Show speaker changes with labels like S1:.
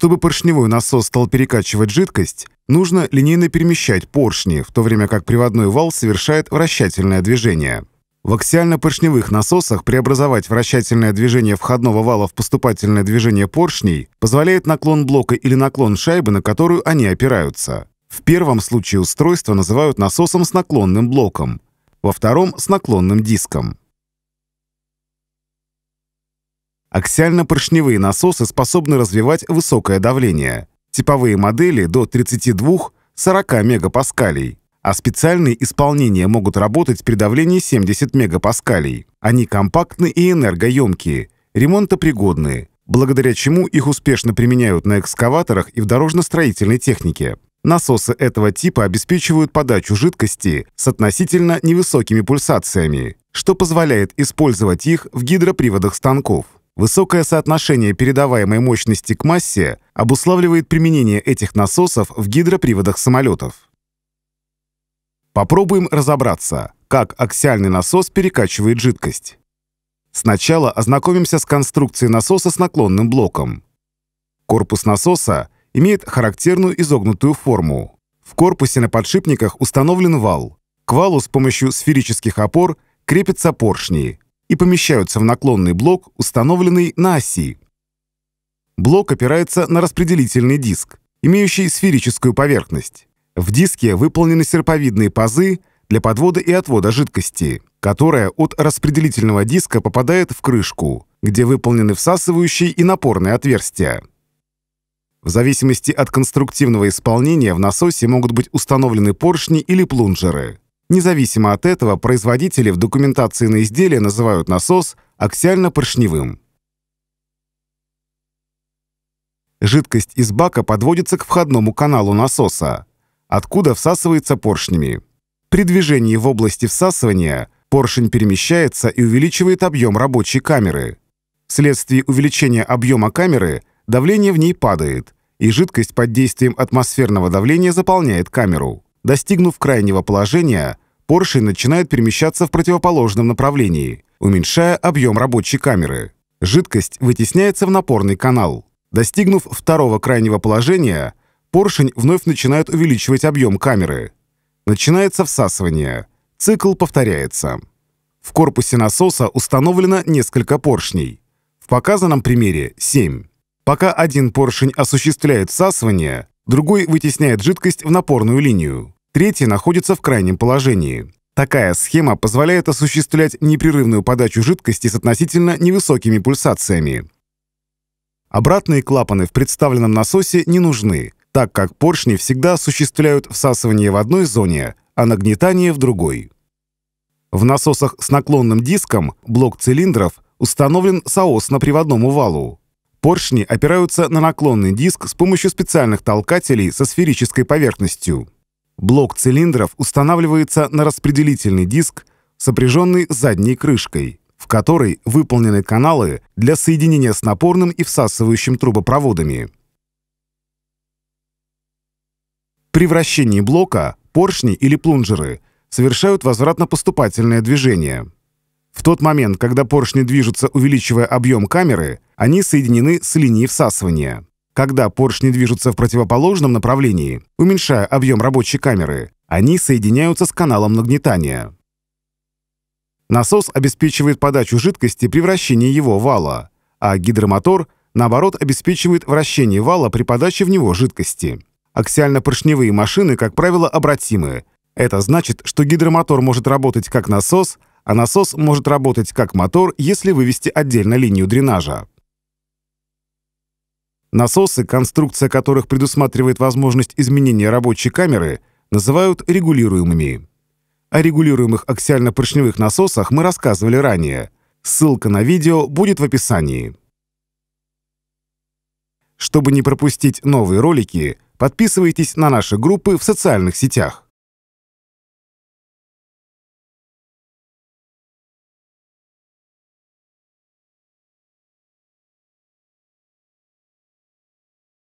S1: Чтобы поршневой насос стал перекачивать жидкость, нужно линейно перемещать поршни, в то время как приводной вал совершает вращательное движение. В аксиально-поршневых насосах преобразовать вращательное движение входного вала в поступательное движение поршней позволяет наклон блока или наклон шайбы, на которую они опираются. В первом случае устройство называют насосом с наклонным блоком, во втором – с наклонным диском. Аксиально-поршневые насосы способны развивать высокое давление. Типовые модели до 32-40 мегапаскалей, а специальные исполнения могут работать при давлении 70 мегапаскалей. Они компактны и энергоемкие, ремонтопригодные, благодаря чему их успешно применяют на экскаваторах и в дорожно-строительной технике. Насосы этого типа обеспечивают подачу жидкости с относительно невысокими пульсациями, что позволяет использовать их в гидроприводах станков. Высокое соотношение передаваемой мощности к массе обуславливает применение этих насосов в гидроприводах самолетов. Попробуем разобраться, как аксиальный насос перекачивает жидкость. Сначала ознакомимся с конструкцией насоса с наклонным блоком. Корпус насоса имеет характерную изогнутую форму. В корпусе на подшипниках установлен вал. К валу с помощью сферических опор крепятся поршни и помещаются в наклонный блок, установленный на оси. Блок опирается на распределительный диск, имеющий сферическую поверхность. В диске выполнены серповидные пазы для подвода и отвода жидкости, которая от распределительного диска попадает в крышку, где выполнены всасывающие и напорные отверстия. В зависимости от конструктивного исполнения в насосе могут быть установлены поршни или плунжеры. Независимо от этого, производители в документации на изделие называют насос аксиально-поршневым. Жидкость из бака подводится к входному каналу насоса, откуда всасывается поршнями. При движении в области всасывания поршень перемещается и увеличивает объем рабочей камеры. Вследствие увеличения объема камеры давление в ней падает, и жидкость под действием атмосферного давления заполняет камеру. Достигнув крайнего положения, поршень начинает перемещаться в противоположном направлении, уменьшая объем рабочей камеры. Жидкость вытесняется в напорный канал. Достигнув второго крайнего положения, поршень вновь начинает увеличивать объем камеры. Начинается всасывание. Цикл повторяется. В корпусе насоса установлено несколько поршней. В показанном примере 7. Пока один поршень осуществляет всасывание, другой вытесняет жидкость в напорную линию, третий находится в крайнем положении. Такая схема позволяет осуществлять непрерывную подачу жидкости с относительно невысокими пульсациями. Обратные клапаны в представленном насосе не нужны, так как поршни всегда осуществляют всасывание в одной зоне, а нагнетание в другой. В насосах с наклонным диском блок цилиндров установлен соос на приводному валу, Поршни опираются на наклонный диск с помощью специальных толкателей со сферической поверхностью. Блок цилиндров устанавливается на распределительный диск, сопряженный задней крышкой, в которой выполнены каналы для соединения с напорным и всасывающим трубопроводами. При вращении блока поршни или плунжеры совершают возвратно-поступательное движение – в тот момент, когда поршни движутся, увеличивая объем камеры, они соединены с линией всасывания. Когда поршни движутся в противоположном направлении, уменьшая объем рабочей камеры, они соединяются с каналом нагнетания. Насос обеспечивает подачу жидкости при вращении его вала, а гидромотор, наоборот, обеспечивает вращение вала при подаче в него жидкости. Аксиально-поршневые машины, как правило, обратимы. Это значит, что гидромотор может работать как насос – а насос может работать как мотор, если вывести отдельно линию дренажа. Насосы, конструкция которых предусматривает возможность изменения рабочей камеры, называют регулируемыми. О регулируемых аксиально-поршневых насосах мы рассказывали ранее. Ссылка на видео будет в описании. Чтобы не пропустить новые ролики, подписывайтесь на наши группы в социальных сетях.